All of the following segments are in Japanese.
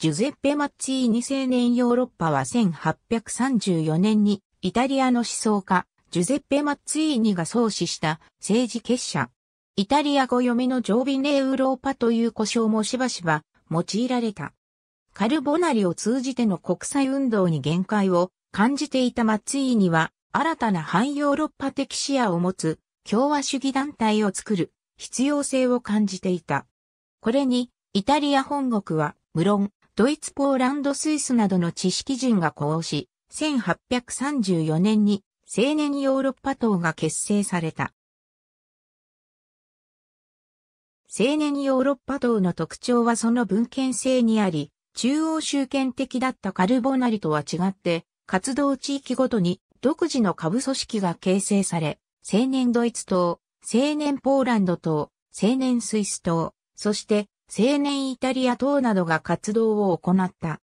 ジュゼッペ・マッツィーニ青年ヨーロッパは1834年にイタリアの思想家、ジュゼッペ・マッツィーニが創始した政治結社。イタリア語読みの常備ネウローパという呼称もしばしば用いられた。カルボナリを通じての国際運動に限界を感じていたマッツィーニは新たな反ヨーロッパ的視野を持つ共和主義団体を作る必要性を感じていた。これにイタリア本国は無論ドイツポーランドスイスなどの知識人が呼応し、1834年に青年ヨーロッパ党が結成された。青年ヨーロッパ党の特徴はその文献性にあり、中央集権的だったカルボナリとは違って、活動地域ごとに独自の下部組織が形成され、青年ドイツ党、青年ポーランド党、青年スイス党、そして青年イタリア等などが活動を行った。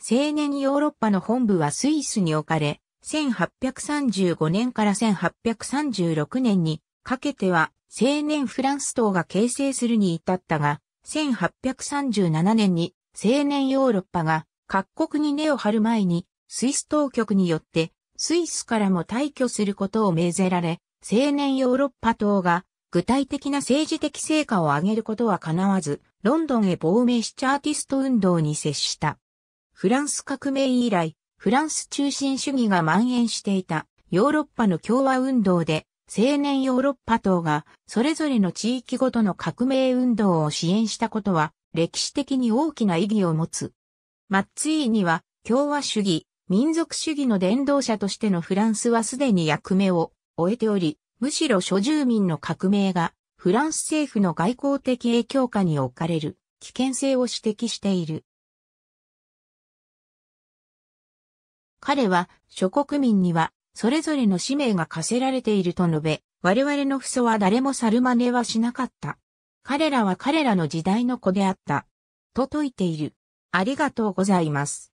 青年ヨーロッパの本部はスイスに置かれ、1835年から1836年にかけては青年フランス党が形成するに至ったが、1837年に青年ヨーロッパが各国に根を張る前にスイス当局によってスイスからも退去することを命ぜられ、青年ヨーロッパ党が具体的な政治的成果を上げることは叶わず、ロンドンへ亡命しチャーティスト運動に接した。フランス革命以来、フランス中心主義が蔓延していたヨーロッパの共和運動で、青年ヨーロッパ党がそれぞれの地域ごとの革命運動を支援したことは歴史的に大きな意義を持つ。マッツィーには共和主義、民族主義の伝道者としてのフランスはすでに役目を終えており、むしろ諸住民の革命がフランス政府の外交的影響下に置かれる危険性を指摘している。彼は諸国民にはそれぞれの使命が課せられていると述べ、我々の父祖は誰も猿真似はしなかった。彼らは彼らの時代の子であった。と説いている。ありがとうございます。